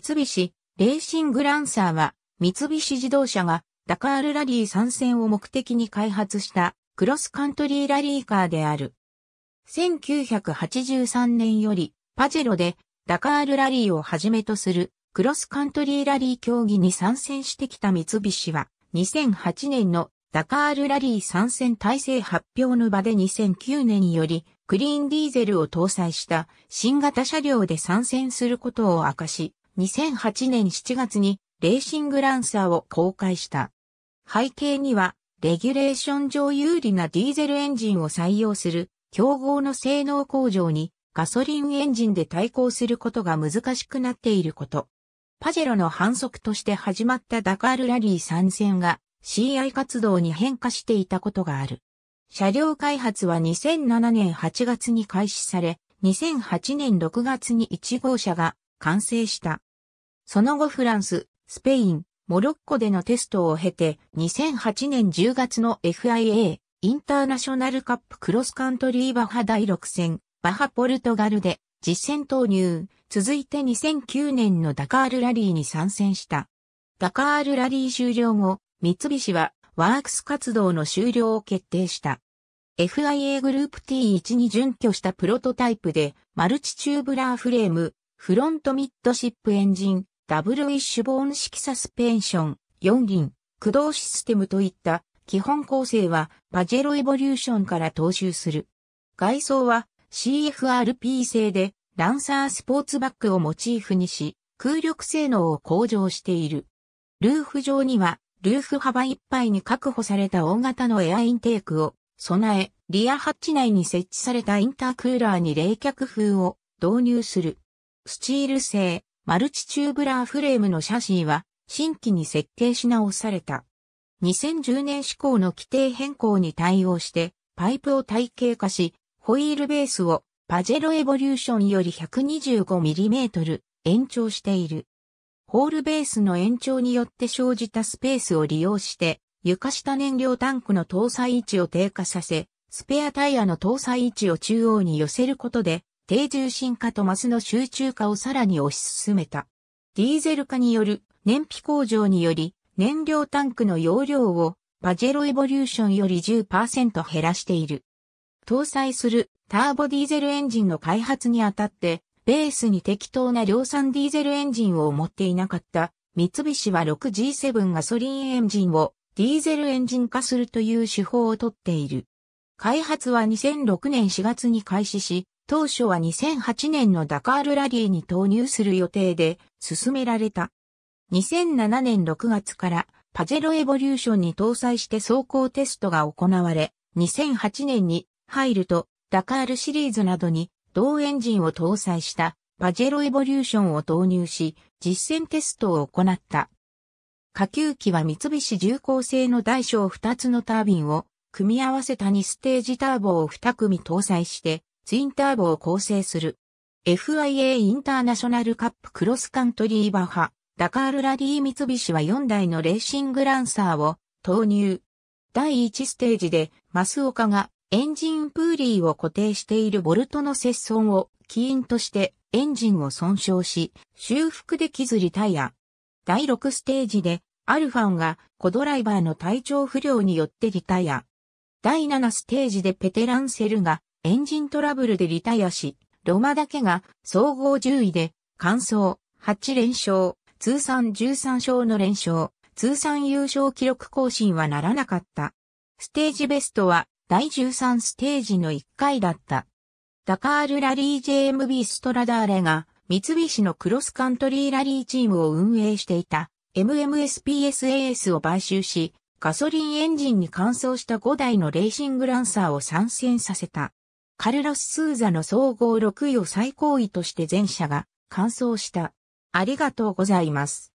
三菱、レーシングランサーは、三菱自動車が、ダカールラリー参戦を目的に開発した、クロスカントリーラリーカーである。1983年より、パジェロで、ダカールラリーをはじめとする、クロスカントリーラリー競技に参戦してきた三菱は、2008年のダカールラリー参戦体制発表の場で2009年より、クリーンディーゼルを搭載した新型車両で参戦することを明かし、2008年7月にレーシングランサーを公開した。背景には、レギュレーション上有利なディーゼルエンジンを採用する競合の性能向上にガソリンエンジンで対抗することが難しくなっていること。パジェロの反則として始まったダカールラリー参戦が CI 活動に変化していたことがある。車両開発は2007年8月に開始され、2008年6月に1号車が完成した。その後フランス、スペイン、モロッコでのテストを経て2008年10月の FIA インターナショナルカップクロスカントリーバハ第6戦バハポルトガルで実戦投入。続いて2009年のダカールラリーに参戦した。ダカールラリー終了後、三菱はワークス活動の終了を決定した。FIA グループ T1 に準拠したプロトタイプでマルチチューブラーフレーム、フロントミッドシップエンジン、ダブルウィッシュボーン式サスペンション、4輪、駆動システムといった基本構成はパジェロエボリューションから踏襲する。外装は CFRP 製でランサースポーツバッグをモチーフにし、空力性能を向上している。ルーフ上には、ルーフ幅いっぱいに確保された大型のエアインテークを備え、リアハッチ内に設置されたインタークーラーに冷却風を導入する。スチール製、マルチチューブラーフレームのシャシーは、新規に設計し直された。2010年施行の規定変更に対応して、パイプを体系化し、ホイールベースをパジェロエボリューションより 125mm 延長している。ホールベースの延長によって生じたスペースを利用して、床下燃料タンクの搭載位置を低下させ、スペアタイヤの搭載位置を中央に寄せることで、低重心化とマスの集中化をさらに推し進めた。ディーゼル化による燃費向上により燃料タンクの容量をパジェロエボリューションより10%減らしている。搭載するターボディーゼルエンジンの開発にあたって、ベースに適当な量産ディーゼルエンジンを持っていなかった三菱は 6G7 ガソリンエンジンをディーゼルエンジン化するという手法をとっている。開発は2006年4月に開始し、当初は2008年のダカールラリーに投入する予定で進められた。2007年6月からパジェロエボリューションに搭載して走行テストが行われ、2008年に入るとダカールシリーズなどに同エンジンを搭載したパジェロエボリューションを投入し、実践テストを行った。下級機は三菱重工製の大小2つのタービンを組み合わせた2ステージターボを2組搭載してツインターボを構成する。FIA インターナショナルカップクロスカントリーバハ、ダカールラリー三菱は4台のレーシングランサーを投入。第1ステージでマスオカがエンジンプーリーを固定しているボルトの接損を起因としてエンジンを損傷し、修復できずリタイア。第6ステージでアルファンがコドライバーの体調不良によってリタイア。第7ステージでペテランセルがエンジントラブルでリタイアし、ロマだけが総合10位で、完走、8連勝、通算13勝の連勝、通算優勝記録更新はならなかった。ステージベストは第13ステージの1回だった。ダカールラリー JMB ストラダーレが三菱のクロスカントリーラリーチームを運営していた MMSPSAS を買収し、ガソリンエンジンに換装した5台のレーシングランサーを参戦させた。カルロス・スーザの総合6位を最高位として前者が完走した。ありがとうございます。